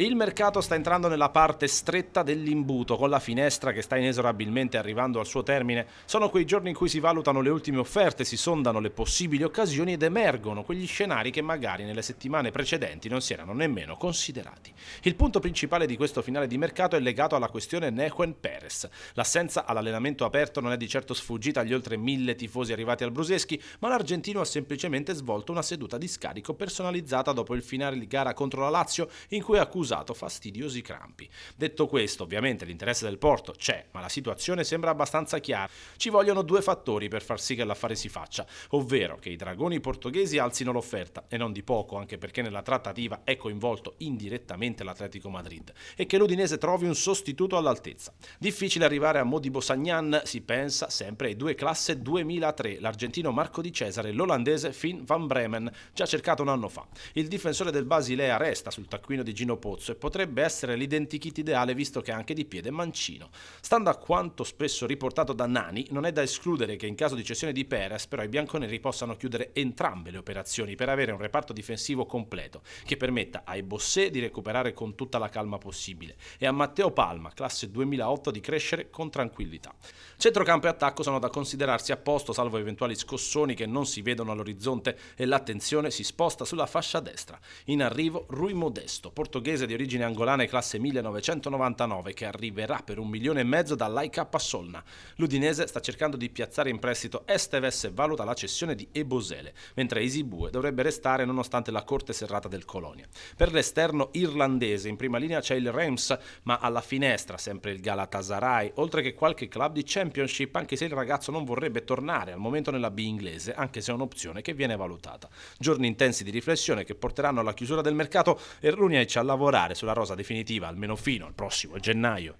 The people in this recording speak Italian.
Il mercato sta entrando nella parte stretta dell'imbuto, con la finestra che sta inesorabilmente arrivando al suo termine. Sono quei giorni in cui si valutano le ultime offerte, si sondano le possibili occasioni ed emergono quegli scenari che magari nelle settimane precedenti non si erano nemmeno considerati. Il punto principale di questo finale di mercato è legato alla questione Nequen Perez. L'assenza all'allenamento aperto non è di certo sfuggita agli oltre mille tifosi arrivati al Bruseschi, ma l'argentino ha semplicemente svolto una seduta di scarico personalizzata dopo il finale di gara contro la Lazio, in cui accusa causato fastidiosi crampi. Detto questo, ovviamente l'interesse del porto c'è, ma la situazione sembra abbastanza chiara. Ci vogliono due fattori per far sì che l'affare si faccia, ovvero che i dragoni portoghesi alzino l'offerta, e non di poco, anche perché nella trattativa è coinvolto indirettamente l'Atletico Madrid, e che l'Udinese trovi un sostituto all'altezza. Difficile arrivare a Modibo Sagnan, si pensa sempre ai due classe 2003, l'argentino Marco Di Cesare e l'olandese Finn van Bremen, già cercato un anno fa. Il difensore del Basilea resta sul taccuino di Gino Pozzo, Pozzo e potrebbe essere l'identikit ideale visto che è anche di piede mancino. Stando a quanto spesso riportato da Nani, non è da escludere che in caso di cessione di Perez però i bianconeri possano chiudere entrambe le operazioni per avere un reparto difensivo completo che permetta ai Bossé di recuperare con tutta la calma possibile e a Matteo Palma, classe 2008, di crescere con tranquillità. Centrocampo e attacco sono da considerarsi a posto salvo eventuali scossoni che non si vedono all'orizzonte e l'attenzione si sposta sulla fascia destra. In arrivo Rui Modesto, portoghese francese di origine angolana e classe 1999 che arriverà per un milione e mezzo dall'AIK Solna. L'Udinese sta cercando di piazzare in prestito Esteves e valuta la cessione di Ebosele, mentre Isibue dovrebbe restare nonostante la corte serrata del Colonia. Per l'esterno irlandese in prima linea c'è il Reims, ma alla finestra sempre il Galatasaray, oltre che qualche club di Championship, anche se il ragazzo non vorrebbe tornare al momento nella B inglese, anche se è un'opzione che viene valutata. Giorni intensi di riflessione che porteranno alla chiusura del mercato e ci ha lavorato lavorare sulla rosa definitiva, almeno fino al prossimo gennaio